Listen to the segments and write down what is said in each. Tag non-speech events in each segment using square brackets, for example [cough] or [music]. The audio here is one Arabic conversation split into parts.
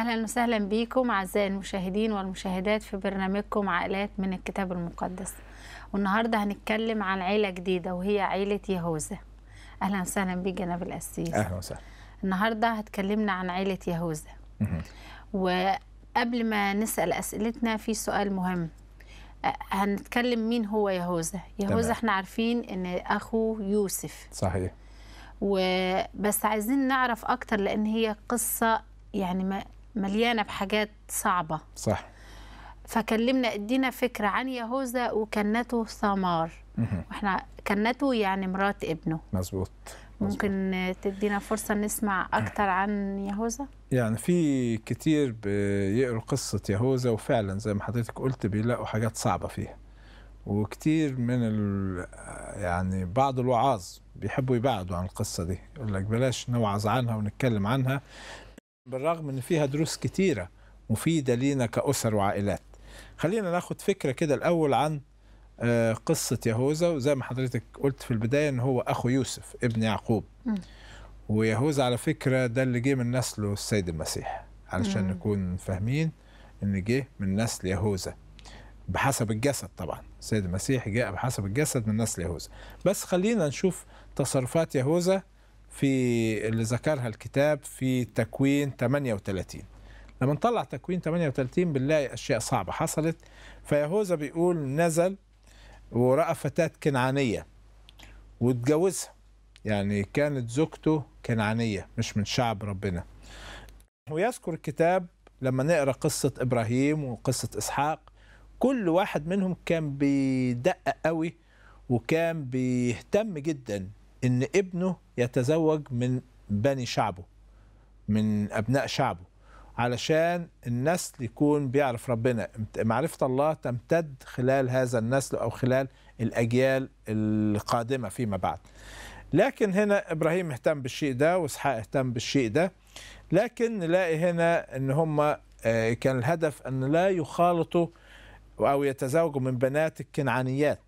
اهلا وسهلا بيكم اعزائي المشاهدين والمشاهدات في برنامجكم عائلات من الكتاب المقدس والنهارده هنتكلم عن عيله جديده وهي عيله يهوذا اهلا وسهلا بيك جناب القسيس اهلا وسهلا النهارده هتكلمنا عن عيله يهوذا وقبل ما نسال اسئلتنا في سؤال مهم هنتكلم مين هو يهوذا يهوذا احنا عارفين ان اخو يوسف صحيح وبس عايزين نعرف اكتر لان هي قصه يعني ما مليانه بحاجات صعبه صح فكلمنا ادينا فكره عن يهوذا وكنته ثمار واحنا كنته يعني مرات ابنه مظبوط ممكن تدينا فرصة نسمع أكتر عن يهوذا؟ يعني في كتير بيقروا قصة يهوذا وفعلا زي ما حضرتك قلت بيلاقوا حاجات صعبة فيها وكتير من ال... يعني بعض الوعاظ بيحبوا يبعدوا عن القصة دي يقول لك بلاش نوعظ عنها ونتكلم عنها بالرغم ان فيها دروس كتيره مفيده لينا كاسر وعائلات خلينا ناخد فكره كده الاول عن آه، قصه يهوذا وزي ما حضرتك قلت في البدايه ان هو اخو يوسف ابن يعقوب ويهوذا على فكره ده اللي جه من نسله السيد المسيح علشان نكون فاهمين ان جه من نسل يهوذا بحسب الجسد طبعا السيد المسيح جاء بحسب الجسد من نسل يهوذا بس خلينا نشوف تصرفات يهوذا في اللي ذكرها الكتاب في تكوين 38 لما نطلع تكوين 38 بنلاقي أشياء صعبة حصلت فيهوذا بيقول نزل ورأى فتاة كنعانية واتجوزها يعني كانت زوجته كنعانية مش من شعب ربنا ويذكر الكتاب لما نقرأ قصة إبراهيم وقصة إسحاق كل واحد منهم كان بيدقق قوي وكان بيهتم جدا ان ابنه يتزوج من بني شعبه من ابناء شعبه علشان النسل يكون بيعرف ربنا معرفة الله تمتد خلال هذا النسل أو خلال الأجيال القادمة فيما بعد لكن هنا إبراهيم اهتم بالشيء ده وإسحاق اهتم بالشيء ده لكن نلاقي هنا أن هم آه، كان الهدف أن لا يخالطوا أو يتزوجوا من بنات الكنعانيات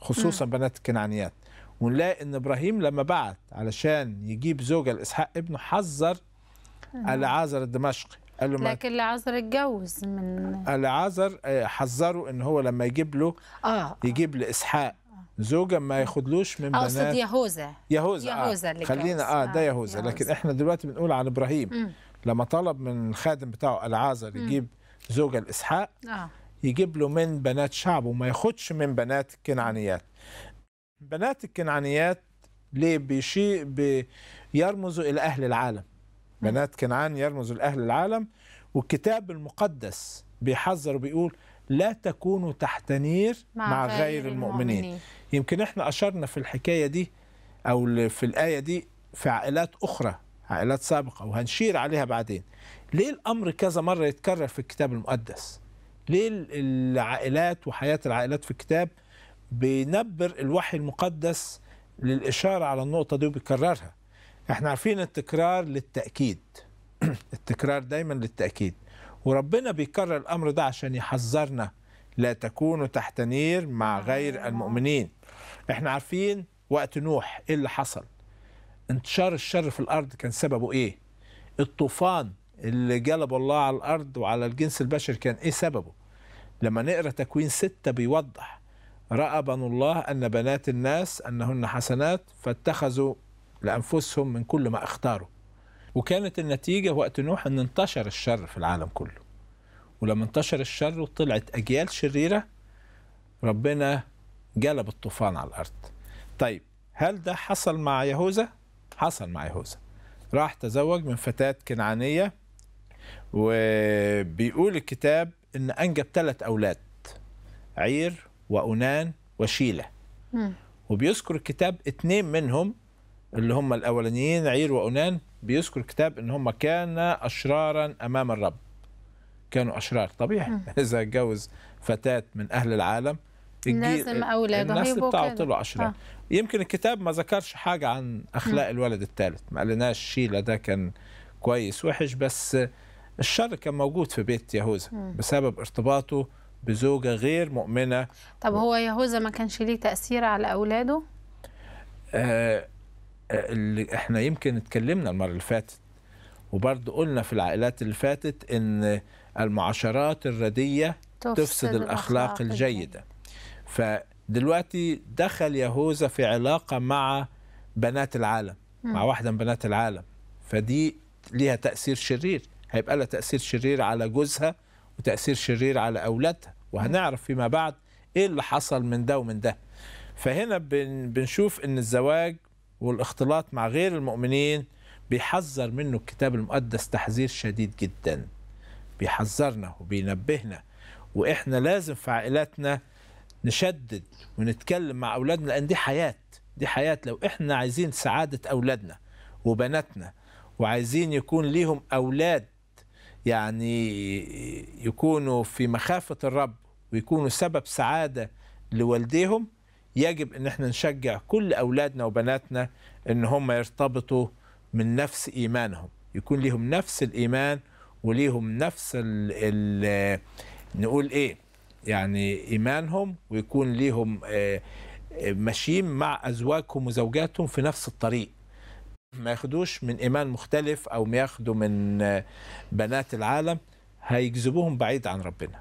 خصوصا بنات الكنعانيات ونلاقي ان ابراهيم لما بعت علشان يجيب زوجه لاسحاق ابنه حذر العازر الدمشقي قال له لكن العازر اتجوز من العازر آه، حذره ان هو لما يجيب له آه. يجيب لاسحاق زوجة ما ياخدلوش من بنات اقصد يهوذا يهوذا يهوذا آه. خلينا اه ده آه، يهوذا لكن احنا دلوقتي بنقول عن ابراهيم م. لما طلب من الخادم بتاعه العازر يجيب زوجة لاسحاق آه. يجيب له من بنات شعبه وما ياخدش من بنات الكنعانيات بنات الكنعانيات ليه بشيء بيرمزوا إلى أهل العالم بنات كنعان يرمزوا لأهل العالم والكتاب المقدس بيحذر وبيقول لا تكونوا تحت نير مع, مع غير, المؤمنين. المؤمنين يمكن احنا أشرنا في الحكاية دي أو في الآية دي في عائلات أخرى عائلات سابقة وهنشير عليها بعدين ليه الأمر كذا مرة يتكرر في الكتاب المقدس ليه العائلات وحياة العائلات في الكتاب بينبر الوحي المقدس للإشارة على النقطة دي وبيكررها احنا عارفين التكرار للتأكيد [clears throat] التكرار دايما للتأكيد وربنا بيكرر الأمر ده عشان يحذرنا لا تكونوا تحت نير مع غير المؤمنين احنا عارفين وقت نوح ايه اللي حصل انتشار الشر في الأرض كان سببه ايه الطوفان اللي جلب الله على الأرض وعلى الجنس البشري كان ايه سببه لما نقرأ تكوين ستة بيوضح راى بنو الله ان بنات الناس انهن حسنات فاتخذوا لانفسهم من كل ما اختاروا وكانت النتيجه وقت نوح ان انتشر الشر في العالم كله ولما انتشر الشر وطلعت اجيال شريره ربنا جلب الطوفان على الارض طيب هل ده حصل مع يهوذا حصل مع يهوذا راح تزوج من فتاه كنعانيه وبيقول الكتاب ان انجب ثلاث اولاد عير وأنان وشيلة وبيذكر الكتاب اتنين منهم اللي هم الأولانيين عير وأنان بيذكر الكتاب إن هم كانا أشرارا أمام الرب كانوا أشرار طبيعي [laughs] إذا اتجوز فتاة من أهل العالم لازم أولاده الناس بتاعه طلعوا أشرار آه. يمكن الكتاب ما ذكرش حاجة عن أخلاق الولد الثالث ما قالناش شيلة ده كان كويس وحش بس الشر كان موجود في بيت يهوذا بسبب ارتباطه بزوجة غير مؤمنة طب هو يهوذا ما كانش ليه تأثير على أولاده؟ آه،, آه اللي احنا يمكن اتكلمنا المرة اللي فاتت وبرضه قلنا في العائلات اللي فاتت ان المعاشرات الردية تفسد, تفسد الأخلاق الجيدة فدلوقتي دخل يهوذا في علاقة مع بنات العالم م. مع واحدة من بنات العالم فدي ليها تأثير شرير هيبقى لها تأثير شرير على جوزها وتأثير شرير على أولادها وهنعرف فيما بعد ايه اللي حصل من ده ومن ده فهنا بنشوف ان الزواج والاختلاط مع غير المؤمنين بيحذر منه الكتاب المقدس تحذير شديد جدا بيحذرنا وبينبهنا واحنا لازم في عائلاتنا نشدد ونتكلم مع اولادنا لان دي حياه دي حياه لو احنا عايزين سعاده اولادنا وبناتنا وعايزين يكون ليهم اولاد يعني يكونوا في مخافة الرب ويكونوا سبب سعادة لوالديهم يجب ان احنا نشجع كل اولادنا وبناتنا ان هم يرتبطوا من نفس ايمانهم يكون لهم نفس الايمان وليهم نفس الـ الـ نقول ايه يعني ايمانهم ويكون ليهم آه، آه، ماشيين مع ازواجهم وزوجاتهم في نفس الطريق ما ياخدوش من ايمان مختلف او ما ياخدوا من بنات العالم هيجذبوهم بعيد عن ربنا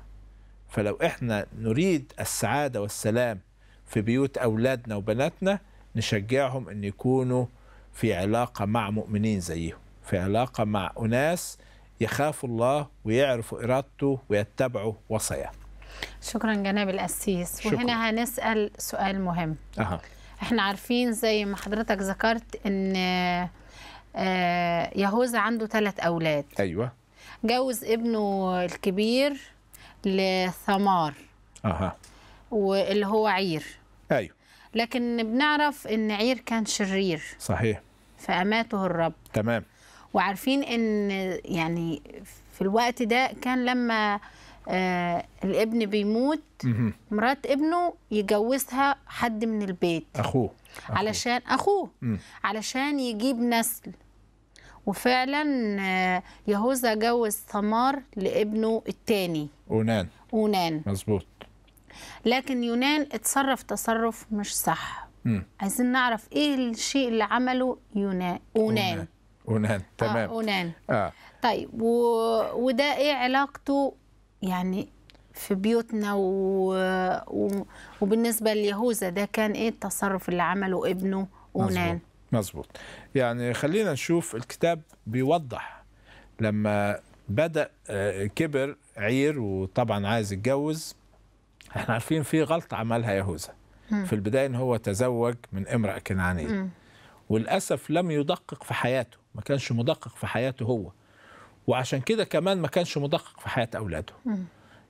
فلو احنا نريد السعاده والسلام في بيوت اولادنا وبناتنا نشجعهم ان يكونوا في علاقه مع مؤمنين زيهم في علاقه مع اناس يخافوا الله ويعرفوا ارادته ويتبعوا وصاياه شكرا جناب القسيس وهنا هنسال سؤال مهم أه. احنا عارفين زي ما حضرتك ذكرت ان آه، آه، يهوذا عنده ثلاث اولاد ايوه جوز ابنه الكبير لثمار اها واللي هو عير ايوه لكن بنعرف ان عير كان شرير صحيح فاماته الرب تمام وعارفين ان يعني في الوقت ده كان لما آه الابن بيموت مرات ابنه يجوزها حد من البيت اخوه, أخوه. علشان اخوه مم. علشان يجيب نسل وفعلا آه، يهوذا جوز ثمار لابنه الثاني اونان اونان مظبوط لكن يونان اتصرف تصرف مش صح مم. عايزين نعرف ايه الشيء اللي عمله يونان اونان, أونان. اونان تمام آه اونان آه. طيب و... وده ايه علاقته يعني في بيوتنا و... و... وبالنسبه ليهوذا ده كان ايه التصرف اللي عمله ابنه اونان مظبوط يعني خلينا نشوف الكتاب بيوضح لما بدا آه، كبر عير وطبعا عايز يتجوز احنا عارفين في غلطه عملها يهوذا في البدايه ان هو تزوج من امراه كنعانيه وللاسف لم يدقق في حياته ما كانش مدقق في حياته هو وعشان كده كمان ما كانش مدقق في حياه اولاده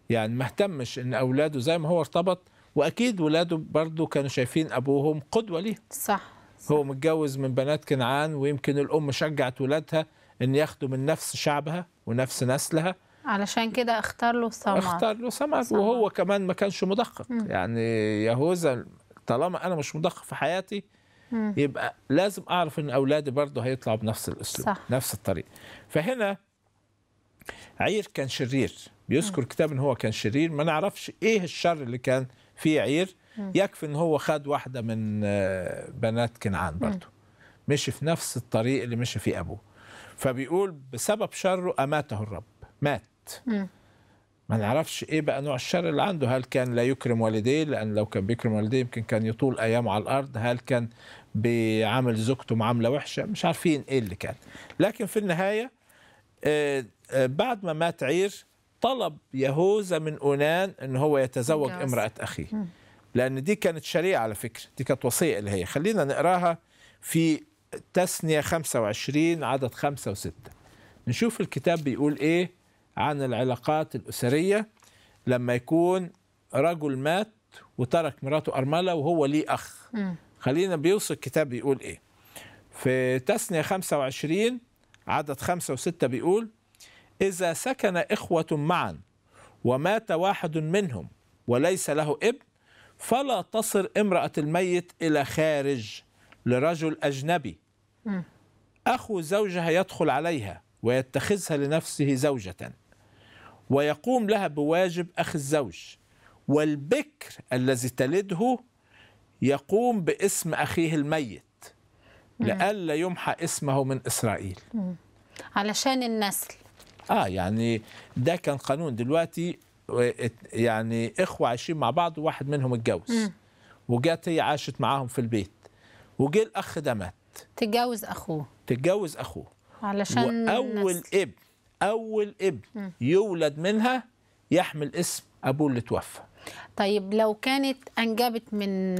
يعني ما اهتمش ان اولاده زي ما هو ارتبط واكيد ولاده برضه كانوا شايفين ابوهم قدوه ليه صح, صح هو متجوز من بنات كنعان ويمكن الام شجعت ولادها ان ياخدوا من نفس شعبها ونفس نسلها علشان كده اختار له سمر اختار له سمر وهو كمان ما كانش مدقق م. يعني يهوذا طالما انا مش مدقق في حياتي م. يبقى لازم اعرف ان اولادي برضه هيطلعوا بنفس الاسلوب صح. نفس الطريق فهنا عير كان شرير بيذكر كتاب ان هو كان شرير ما نعرفش ايه الشر اللي كان فيه عير يكفي ان هو خد واحده من آه، بنات كنعان برضه مشي في نفس الطريق اللي مشي فيه ابوه فبيقول بسبب شره اماته الرب مات ما نعرفش ايه بقى نوع الشر اللي عنده هل كان لا يكرم والديه لان لو كان بيكرم والديه يمكن كان يطول ايامه على الارض هل كان بيعامل زوجته معامله وحشه مش عارفين ايه اللي كان لكن في النهايه آه، آه، بعد ما مات عير طلب يهوذا من أونان ان هو يتزوج جاز. امرأة أخيه لأن دي كانت شريعة على فكرة دي كانت وصية اللي هي خلينا نقراها في تسنية 25 عدد 5 و 6 نشوف الكتاب بيقول إيه عن العلاقات الأسرية لما يكون رجل مات وترك مراته أرملة وهو ليه أخ خلينا بيوصي الكتاب بيقول إيه في تسنية 25 عدد 5 و 6 بيقول إذا سكن إخوة معا ومات واحد منهم وليس له ابن فلا تصل امرأة الميت إلى خارج لرجل أجنبي أخو زوجها يدخل عليها ويتخذها لنفسه زوجة ويقوم لها بواجب أخ الزوج والبكر الذي تلده يقوم باسم أخيه الميت لئلا يمحى اسمه من إسرائيل علشان النسل اه يعني ده كان قانون دلوقتي يعني اخوه عايشين مع بعض وواحد منهم اتجوز وجات هي عاشت معاهم في البيت وجه الاخ ده مات تتجوز اخوه تتجوز اخوه علشان واول ابن اول ابن يولد منها يحمل اسم ابوه اللي توفى طيب لو كانت انجبت من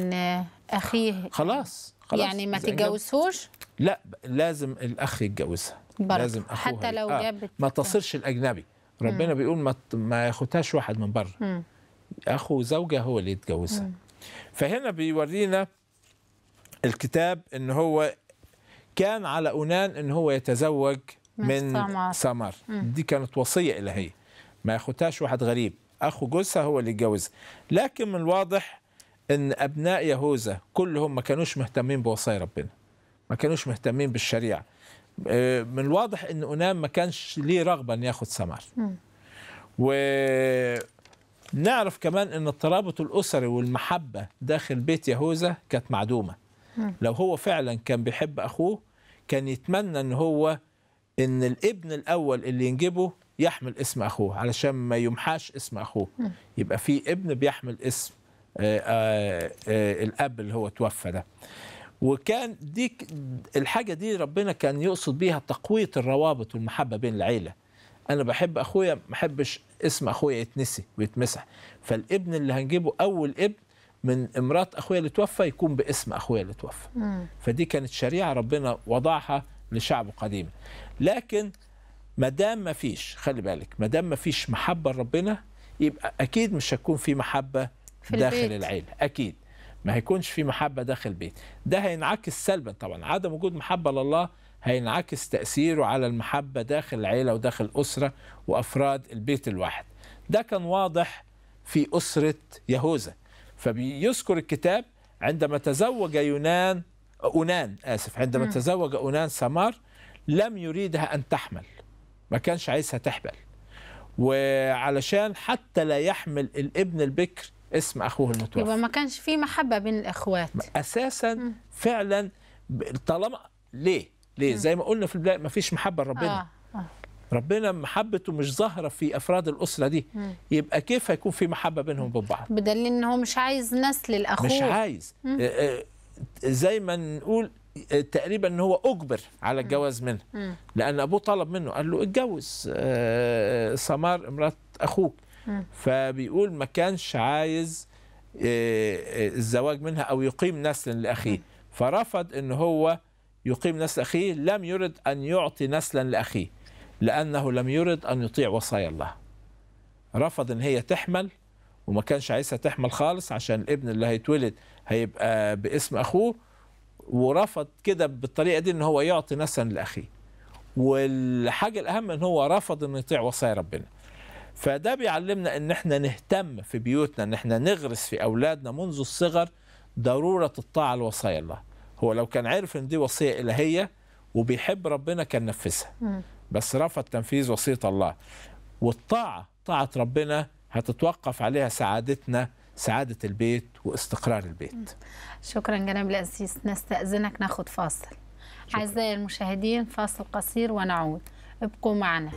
اخيه خلاص خلاص يعني ما تتجوزهوش لا لازم الاخ يتجوزها بركة. لازم أخوها حتى لو آه. جابت ما تصلش الاجنبي ربنا مم. بيقول ما ما ياخدهاش واحد من بره اخو زوجه هو اللي يتجوزها فهنا بيورينا الكتاب ان هو كان على اونان ان هو يتزوج من سمر. دي كانت وصيه الهيه ما ياخدهاش واحد غريب اخو جوزها هو اللي يتجوزها لكن من الواضح ان ابناء يهوذا كلهم ما كانوش مهتمين بوصايا ربنا ما كانوش مهتمين بالشريعه آه، من الواضح ان اونام ما كانش ليه رغبه ان ياخد سمر ونعرف كمان ان الترابط الاسري والمحبه داخل بيت يهوذا كانت معدومه لو هو فعلا كان بيحب اخوه كان يتمنى ان هو ان الابن الاول اللي ينجبه يحمل اسم اخوه علشان ما يمحاش اسم اخوه يبقى في ابن بيحمل اسم آآ آه، آآ آه، الاب اللي هو توفى ده وكان دي الحاجه دي ربنا كان يقصد بيها تقويه الروابط والمحبه بين العيله انا بحب اخويا ما احبش اسم اخويا يتنسي ويتمسح فالابن اللي هنجيبه اول ابن من امرات اخويا اللي توفى يكون باسم اخويا اللي توفى فدي كانت شريعه ربنا وضعها لشعبه قديما لكن ما دام ما فيش خلي بالك ما دام ما فيش محبه لربنا يبقى اكيد مش هتكون في محبه في داخل العيله اكيد ما هيكونش في محبة داخل البيت ده هينعكس سلبا طبعا عدم وجود محبة لله هينعكس تأثيره على المحبة داخل العيلة وداخل الأسرة وأفراد البيت الواحد ده كان واضح في أسرة يهوذا فبيذكر الكتاب عندما تزوج يونان أونان آسف عندما م. تزوج أونان سمار لم يريدها أن تحمل ما كانش عايزها تحمل وعلشان حتى لا يحمل الابن البكر اسم اخوه المتوفى يبقى ما كانش في محبه بين الاخوات اساسا م. فعلا طالما ليه ليه زي ما قلنا في البدايه ما فيش محبه لربنا آه. آه. ربنا محبته مش ظاهره في افراد الاسره دي م. يبقى كيف هيكون في محبه بينهم وبين بعض بدليل ان هو مش عايز نسل الاخوه مش عايز آه، آه، زي ما نقول آه، تقريبا ان هو اجبر على الجواز منه لان ابوه طلب منه قال له اتجوز سمار امراه اخوك فبيقول ما كانش عايز آه، آه، الزواج منها او يقيم نسل لاخيه فرفض ان هو يقيم نسل اخيه لم يرد ان يعطي نسلا لاخيه لانه لم يرد ان يطيع وصايا الله رفض ان هي تحمل وما كانش عايزها تحمل خالص عشان الابن اللي هيتولد هيبقى باسم اخوه ورفض كده بالطريقه دي ان هو يعطي نسلا لاخيه والحاجه الاهم ان هو رفض انه يطيع وصايا ربنا فده بيعلمنا ان احنا نهتم في بيوتنا ان احنا نغرس في اولادنا منذ الصغر ضروره الطاعه لوصايا الله هو لو كان عارف ان دي وصيه الهيه وبيحب ربنا كان نفذها بس رفض تنفيذ وصيه الله والطاعه طاعه ربنا هتتوقف عليها سعادتنا سعاده البيت واستقرار البيت شكرا جناب الاسيس نستاذنك ناخد فاصل اعزائي المشاهدين فاصل قصير ونعود ابقوا معنا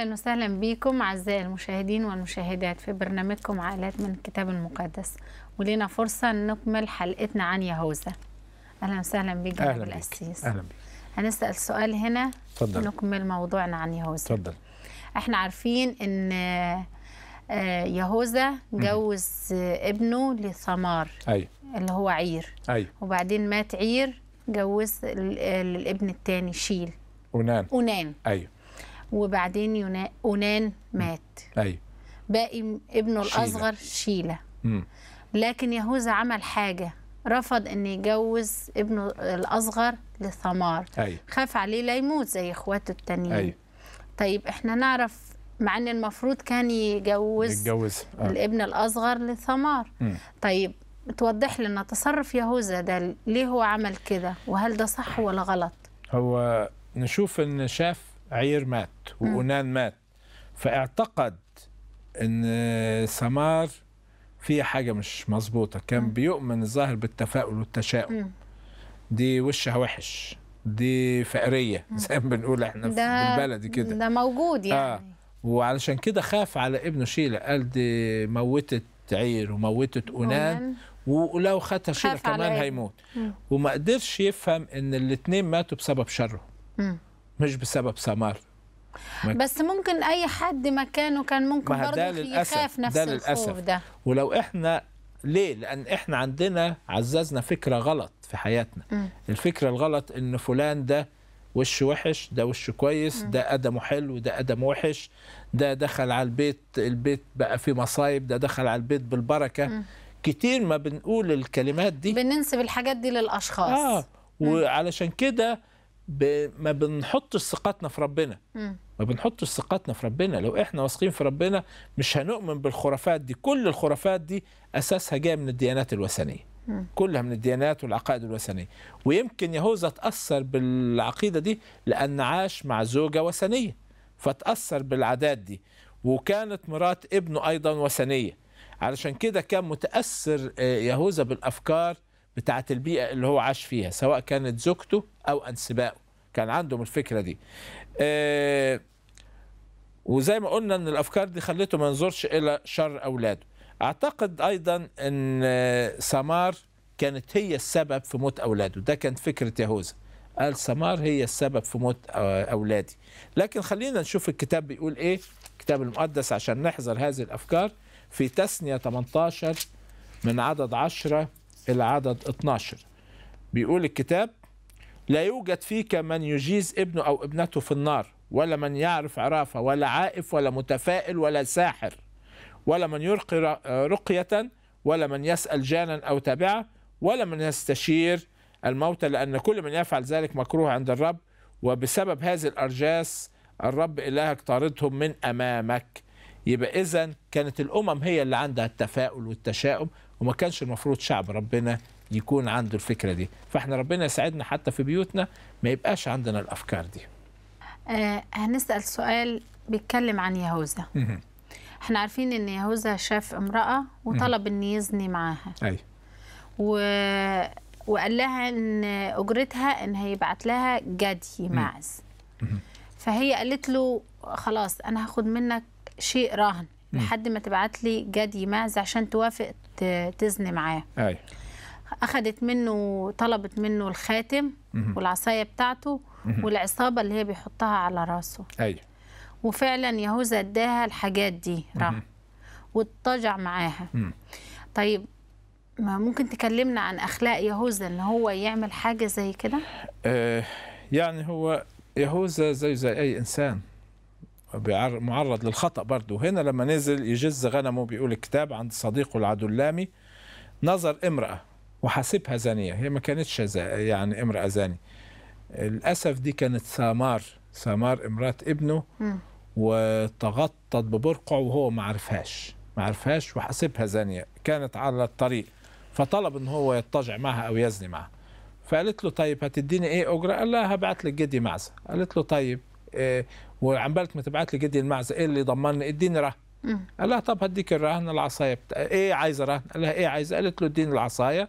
اهلا وسهلا بكم اعزائي المشاهدين والمشاهدات في برنامجكم عائلات من الكتاب المقدس ولينا فرصه نكمل حلقتنا عن يهوذا اهلا وسهلا بك جناب القسيس اهلا بك هنسال سؤال هنا فضل. نكمل موضوعنا عن يهوذا اتفضل احنا عارفين ان آه، يهوذا جوز ابنه لثمار أي. اللي هو عير أي. وبعدين مات عير جوز الابن آه، الثاني شيل اونان اونان ايوه وبعدين أونان مات أيوة. باقي ابنه شيلة. الأصغر شيلة مم. لكن يهوذا عمل حاجة رفض أن يجوز ابنه الأصغر لثمار أيوة. خاف عليه لا يموت زي إخواته التانيين أيوة. طيب إحنا نعرف مع أن المفروض كان يجوز يتجوز آه. الابن الأصغر لثمار مم. طيب توضح لنا تصرف يهوذا ده ليه هو عمل كده وهل ده صح ولا غلط هو نشوف ان شاف عير مات وأونان مات فاعتقد أن سمار في حاجة مش مظبوطة كان بيؤمن الظاهر بالتفاؤل والتشاؤم دي وشها وحش دي فقرية زي ما بنقول احنا في البلد كده ده موجود آه. يعني آه. وعلشان كده خاف على ابنه شيلة قال دي موتت عير وموتت أونان ولو خدها شيلة كمان هيموت وما قدرش يفهم ان الاتنين ماتوا بسبب شره مم. مش بسبب سمار بس ممكن اي حد مكانه كان ممكن برضه يخاف نفس ده للأسف. الخوف ده ولو احنا ليه لان احنا عندنا عززنا فكره غلط في حياتنا م. الفكره الغلط ان فلان ده وش وحش ده وش كويس م. ده ادمه حلو ده ادمه وحش ده دخل على البيت البيت بقى فيه مصايب ده دخل على البيت بالبركه م. كتير ما بنقول الكلمات دي بننسب الحاجات دي للاشخاص اه م. وعلشان كده ب... ما بنحطش ثقتنا في ربنا ما بنحطش ثقتنا في ربنا لو احنا واثقين في ربنا مش هنؤمن بالخرافات دي كل الخرافات دي اساسها جايه من الديانات الوثنيه كلها من الديانات والعقائد الوثنيه ويمكن يهوذا تاثر بالعقيده دي لان عاش مع زوجه وثنيه فتاثر بالعادات دي وكانت مرات ابنه ايضا وثنيه علشان كده كان متاثر آه، يهوذا بالافكار بتاعت البيئة اللي هو عاش فيها سواء كانت زوجته أو أنسبائه كان عندهم الفكرة دي آه، وزي ما قلنا أن الأفكار دي خلته ما ينظرش إلى شر أولاده أعتقد أيضا أن آه، سمار كانت هي السبب في موت أولاده ده كانت فكرة يهوذا قال سمار هي السبب في موت آه، أولادي لكن خلينا نشوف الكتاب بيقول إيه الكتاب المقدس عشان نحذر هذه الأفكار في تسنية 18 من عدد 10 العدد 12 بيقول الكتاب لا يوجد فيك من يجيز ابنه أو ابنته في النار ولا من يعرف عرافة ولا عائف ولا متفائل ولا ساحر ولا من يرقي رقية ولا من يسأل جانا أو تابعة ولا من يستشير الموتى لأن كل من يفعل ذلك مكروه عند الرب وبسبب هذه الأرجاس الرب إلهك طاردهم من أمامك يبقى إذا كانت الأمم هي اللي عندها التفاؤل والتشاؤم وما كانش المفروض شعب ربنا يكون عنده الفكره دي فاحنا ربنا يساعدنا حتى في بيوتنا ما يبقاش عندنا الافكار دي آه هنسال سؤال بيتكلم عن يهوذا احنا عارفين ان يهوذا شاف امراه وطلب ان يزني معاها ايوه و... وقال لها ان اجرتها ان هيبعت لها جدي معز فهي قالت له خلاص انا هاخد منك شيء رهن لحد ما تبعت لي جدي معز عشان توافق تزني معاه أي. اخذت منه طلبت منه الخاتم والعصايه بتاعته والعصابه اللي هي بيحطها على راسه اي وفعلا يهوذا اداها الحاجات دي راح واضطجع معاها طيب ما ممكن تكلمنا عن اخلاق يهوذا ان هو يعمل حاجه زي كده آه يعني هو يهوذا زي زي اي انسان معرض للخطأ برضه هنا لما نزل يجز غنمه بيقول الكتاب عند صديقه العدلامي نظر امرأة وحاسبها زانية هي ما كانتش يعني امرأة زانية للأسف دي كانت سامار سامار امرأة ابنه وتغطت ببرقع وهو ما عرفهاش ما عرفهاش وحاسبها زانية كانت على الطريق فطلب ان هو يضطجع معها او يزني معها فقالت له طيب هتديني ايه اجره قال لها هبعت لك جدي معزه قالت له طيب إيه وعم بالك ما تبعت لي جدي إيه المعزه ايه اللي ضمن اديني رهن قال لها طب هديك الرهن العصايه بتا... ايه عايزه رهن قال لها ايه عايزه قالت له اديني العصايه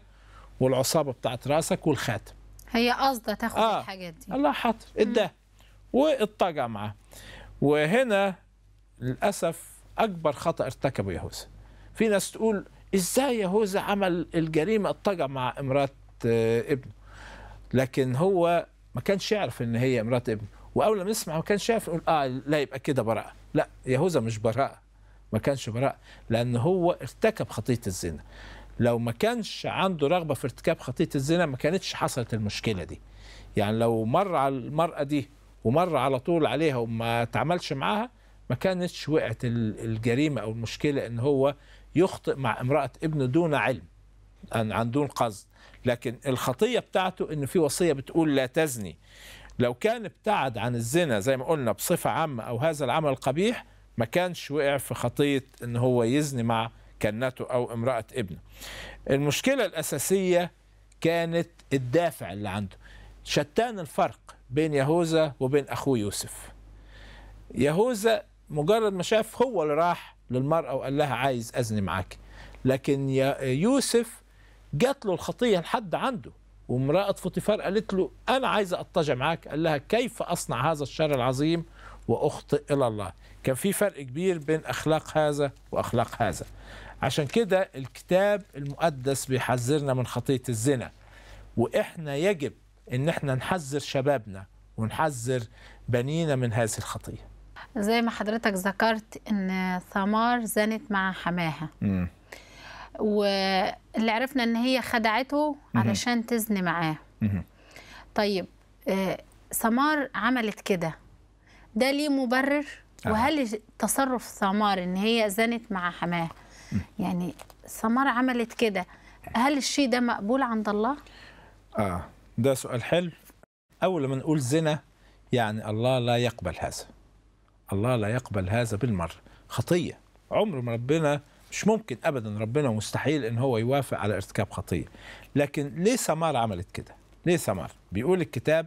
والعصابه بتاعت راسك والخاتم هي قصده تاخد آه. الحاجات دي الله حاضر اداها واتطاجع معاه وهنا للاسف اكبر خطا ارتكبه يهوذا في ناس تقول ازاي يهوذا عمل الجريمه اتطاجع مع امراه آه، ابنه لكن هو ما كانش يعرف ان هي امراه ابنه واول ما نسمع ما كانش شايف اه لا يبقى كده براءه لا يهوذا مش براءه ما كانش براء لان هو ارتكب خطيه الزنا لو ما كانش عنده رغبه في ارتكاب خطيه الزنا ما كانتش حصلت المشكله دي يعني لو مر على المراه دي ومر على طول عليها وما تعملش معاها ما كانتش وقعت الجريمه او المشكله ان هو يخطئ مع امراه ابنه دون علم عن دون قصد لكن الخطيه بتاعته ان في وصيه بتقول لا تزني لو كان ابتعد عن الزنا زي ما قلنا بصفة عامة أو هذا العمل القبيح ما كانش وقع في خطية أن هو يزني مع كنته أو امرأة ابنه المشكلة الأساسية كانت الدافع اللي عنده شتان الفرق بين يهوذا وبين أخوه يوسف يهوذا مجرد ما شاف هو اللي راح للمرأة وقال لها عايز أزني معاك لكن يوسف جات له الخطية لحد عنده وامرأة فوتيفار قالت له أنا عايزة أضطجع معاك قال لها كيف أصنع هذا الشر العظيم وأخطئ إلى الله كان في فرق كبير بين أخلاق هذا وأخلاق هذا عشان كده الكتاب المقدس بيحذرنا من خطية الزنا وإحنا يجب إن إحنا نحذر شبابنا ونحذر بنينا من هذه الخطية زي ما حضرتك ذكرت إن ثمار زنت مع حماها واللي عرفنا ان هي خدعته علشان تزني معاه طيب آه، سمار عملت كده ده ليه مبرر وهل تصرف سمار ان هي زنت مع حماه يعني سمار عملت كده هل الشيء ده مقبول عند الله اه ده سؤال حلو اول ما نقول زنا يعني الله لا يقبل هذا الله لا يقبل هذا بالمره خطيه عمر ما ربنا مش ممكن ابدا ربنا مستحيل ان هو يوافق على ارتكاب خطيه لكن ليه سمار عملت كده ليه سمار بيقول الكتاب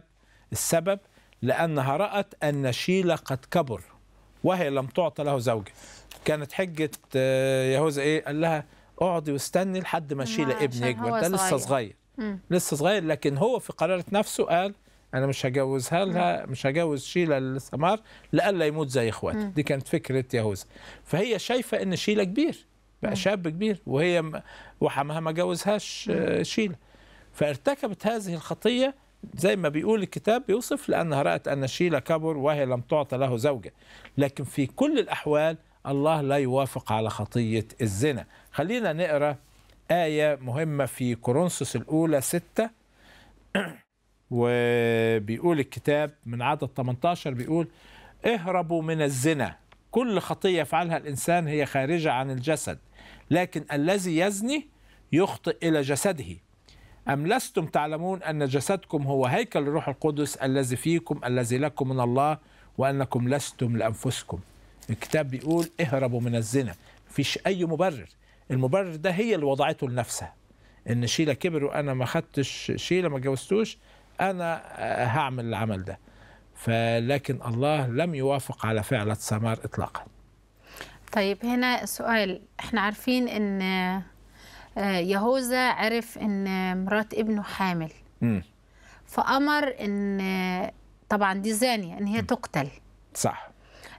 السبب لانها رات ان شيلا قد كبر وهي لم تعطى له زوجه كانت حجه آه، يهوذا ايه قال لها اقعدي واستني لحد ما شيلا آه، ابن يكبر ده لسه صغير مم. لسه صغير لكن هو في قرارة نفسه قال انا مش هجوزها لها نعم. مش هجوز شيلا لسمار لألا يموت زي اخواته دي كانت فكره يهوذا فهي شايفه ان شيلا كبير بقى شاب كبير وهي وحمها ما جوزهاش آه، شيله فارتكبت هذه الخطيه زي ما بيقول الكتاب بيوصف لأنها رأت أن شيلة كبر وهي لم تعطى له زوجة لكن في كل الأحوال الله لا يوافق على خطية الزنا خلينا نقرأ آية مهمة في كورنثوس الأولى ستة [clears throat] وبيقول الكتاب من عدد 18 بيقول اهربوا من الزنا كل خطية يفعلها الإنسان هي خارجة عن الجسد لكن الذي يزني يخطئ إلى جسده أم لستم تعلمون أن جسدكم هو هيكل الروح القدس الذي فيكم الذي لكم من الله وأنكم لستم لأنفسكم الكتاب بيقول اهربوا من الزنا مفيش أي مبرر المبرر ده هي اللي وضعته لنفسها إن شيلة كبر وأنا ما خدتش شيلة ما جوزتوش أنا آه، هعمل العمل ده فلكن الله لم يوافق على فعلة سمار إطلاقا طيب هنا سؤال احنا عارفين ان آه، يهوذا عرف ان مرات ابنه حامل م. فأمر ان آه، طبعا دي زانية ان هي م. تقتل صح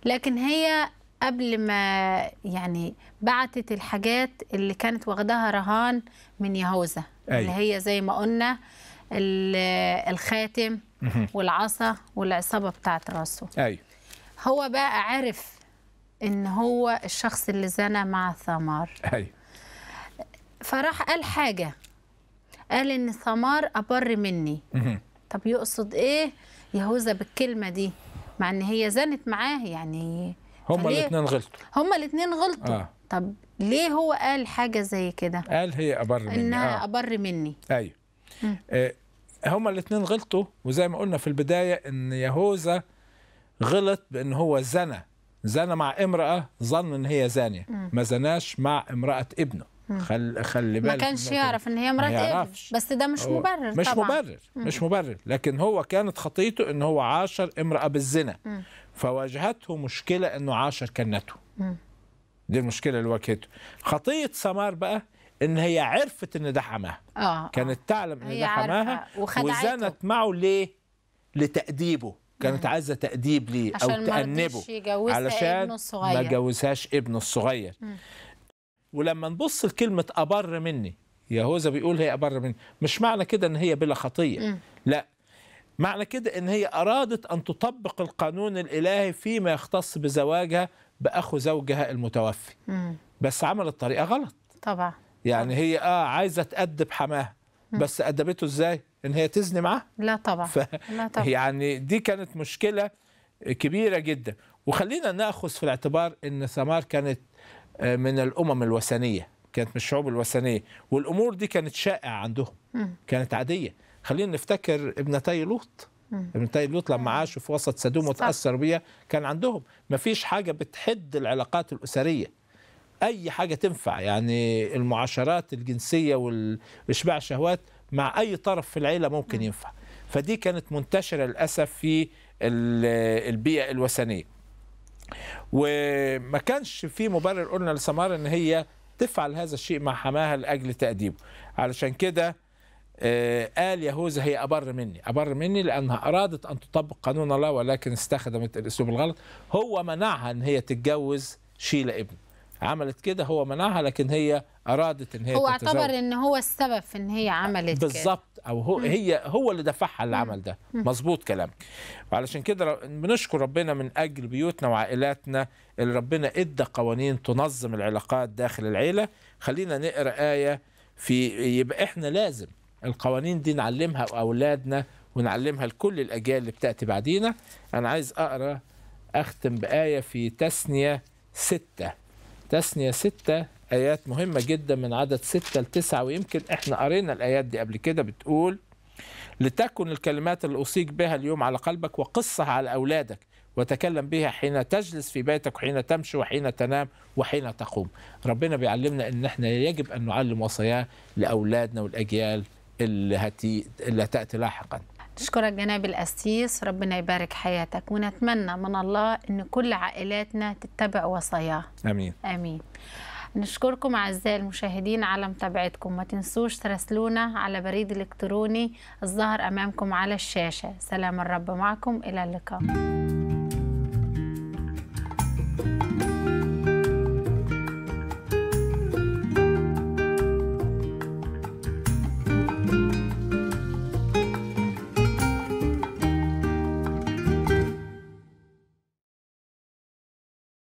لكن هي قبل ما يعني بعتت الحاجات اللي كانت واخداها رهان من يهوذا أيوة. اللي هي زي ما قلنا آه الخاتم والعصا والعصابه بتاعت راسه ايوه هو بقى عرف ان هو الشخص اللي زنى مع ثمار ايوه فراح قال حاجه قال ان ثمار ابر مني طب يقصد ايه يهوذا بالكلمه دي مع ان هي زنت معاه يعني هما الاثنين غلطوا هما الاثنين غلطوا آه. طب ليه هو قال حاجه زي كده قال هي ابر مني انها آه. ابر مني ايوه آه، هما الاثنين غلطوا وزي ما قلنا في البداية ان يهوذا غلط بان هو زنى زنى مع امرأة ظن ان هي زانية ما زناش مع امرأة ابنه خل خلي بالك ما كانش يعرف ان هي مرات ابنه بس ده مش مبرر مش طبعا. مبرر مش مبرر لكن هو كانت خطيته ان هو عاشر امرأة بالزنا فواجهته مشكلة انه عاشر كنته دي المشكله اللي واجهته خطيه سمار بقى ان هي عرفت ان ده حماها آه. آه. كانت تعلم ان ده حماها وزنت معه ليه لتأديبه كانت عايزه تأديب ليه او تأنبه علشان ما جوزهاش ابنه الصغير مم. ولما نبص لكلمه ابر مني يهوذا بيقول هي ابر مني مش معنى كده ان هي بلا خطيه مم. لا معنى كده ان هي ارادت ان تطبق القانون الالهي فيما يختص بزواجها باخو زوجها المتوفي مم. بس عملت طريقه غلط طبعا يعني هي اه عايزه تأدب حماها بس أدبته ازاي؟ ان هي تزني معاه لا طبعا ف... لا طبعا يعني دي كانت مشكله كبيره جدا وخلينا ناخذ في الاعتبار ان سمار كانت آه، من الامم الوثنيه كانت من الشعوب الوثنيه والامور دي كانت شائعه عندهم كانت عاديه خلينا نفتكر ابنتي لوط ابنتي لوط لما عاشوا في وسط سدوم وتاثروا بيها كان عندهم ما فيش حاجه بتحد العلاقات الاسريه اي حاجه تنفع يعني المعاشرات الجنسيه واشباع الشهوات مع اي طرف في العيله ممكن نعم. ينفع فدي كانت منتشره للاسف في البيئه الوثنيه وما كانش في مبرر قلنا لسمار ان هي تفعل هذا الشيء مع حماها لاجل تاديبه علشان كده آه، قال يهوذا هي أبر مني أبر مني لأنها أرادت أن تطبق قانون الله ولكن استخدمت الأسلوب الغلط هو منعها أن هي تتجوز شيلة ابنه عملت كده هو منعها لكن هي ارادت ان هي هو تتزوج. اعتبر ان هو السبب في ان هي عملت بالظبط او هو هي هو اللي دفعها للعمل ده مظبوط كلامك وعلشان كده بنشكر ربنا من اجل بيوتنا وعائلاتنا اللي ربنا ادى قوانين تنظم العلاقات داخل العيله خلينا نقرا ايه في يبقى احنا لازم القوانين دي نعلمها اولادنا ونعلمها لكل الاجيال اللي بتاتي بعدينا انا عايز اقرا اختم بايه في تسنيه سته تثنية ستة آيات مهمة جدا من عدد ستة لتسعة ويمكن احنا قرينا الآيات دي قبل كده بتقول لتكن الكلمات اللي أوصيك بها اليوم على قلبك وقصها على أولادك وتكلم بها حين تجلس في بيتك وحين تمشي وحين تنام وحين تقوم ربنا بيعلمنا ان احنا يجب ان نعلم وصاياه لاولادنا والاجيال اللي, هتي... اللي هتاتي لاحقا نشكرك جناب القسيس ربنا يبارك حياتك ونتمنى من الله ان كل عائلاتنا تتبع وصاياه امين امين نشكركم أعزائي المشاهدين على متابعتكم ما تنسوش تراسلونا على بريد إلكتروني الظاهر أمامكم على الشاشة سلام الرب معكم إلى اللقاء